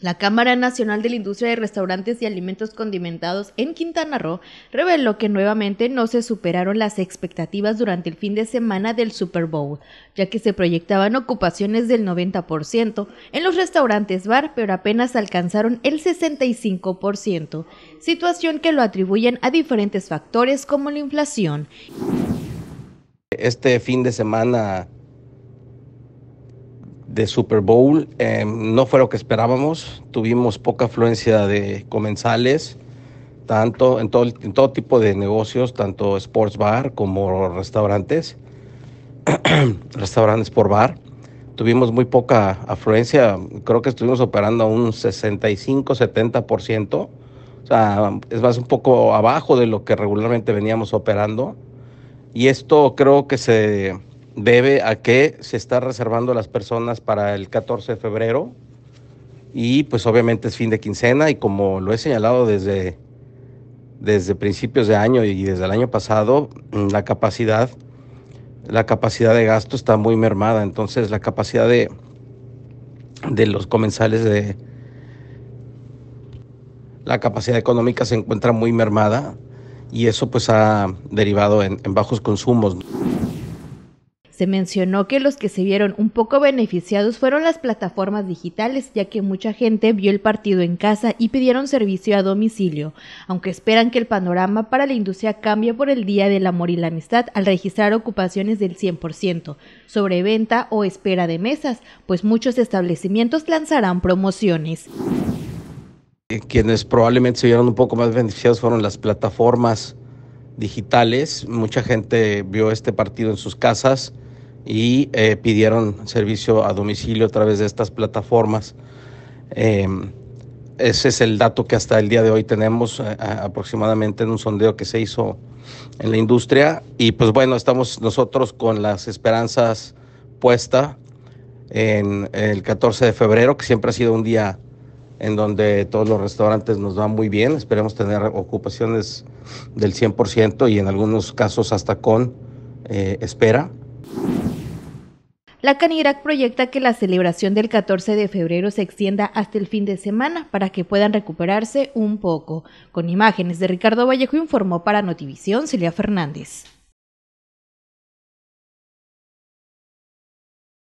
La Cámara Nacional de la Industria de Restaurantes y Alimentos Condimentados en Quintana Roo reveló que nuevamente no se superaron las expectativas durante el fin de semana del Super Bowl, ya que se proyectaban ocupaciones del 90% en los restaurantes bar, pero apenas alcanzaron el 65%, situación que lo atribuyen a diferentes factores como la inflación. Este fin de semana de Super Bowl. Em, no fue lo que esperábamos. Tuvimos poca afluencia de comensales, tanto en todo, en todo tipo de negocios, tanto sports bar como restaurantes, restaurantes por bar. Tuvimos muy poca afluencia. Creo que estuvimos operando a un 65-70%. O sea, es más un poco abajo de lo que regularmente veníamos operando. Y esto creo que se debe a que se está reservando las personas para el 14 de febrero y pues obviamente es fin de quincena y como lo he señalado desde, desde principios de año y desde el año pasado, mm, la capacidad, la capacidad de gasto está muy mermada, entonces la capacidad de, de los comensales de la capacidad económica se encuentra muy mermada y eso pues ha derivado en bajos consumos. Se mencionó que los que se vieron un poco beneficiados fueron las plataformas digitales, ya que mucha gente vio el partido en casa y pidieron servicio a domicilio, aunque esperan que el panorama para la industria cambie por el Día del Amor y la Amistad al registrar ocupaciones del 100%, sobreventa o espera de mesas, pues muchos establecimientos lanzarán promociones eh, quienes probablemente se vieron un poco más beneficiados fueron las plataformas digitales. Mucha gente vio este partido en sus casas y eh, pidieron servicio a domicilio a través de estas plataformas. Em, ese es el dato que hasta el día de hoy tenemos eh, aproximadamente en un sondeo que se hizo en la industria. Y pues bueno, estamos nosotros con las esperanzas puestas en el 14 de febrero, que siempre ha sido un día en donde todos los restaurantes nos van muy bien. Esperemos tener ocupaciones del 100% y en algunos casos hasta con eh, espera. La CANIRAC proyecta que la celebración del 14 de febrero se extienda hasta el fin de semana para que puedan recuperarse un poco. Con imágenes de Ricardo Vallejo informó para Notivisión Celia Fernández.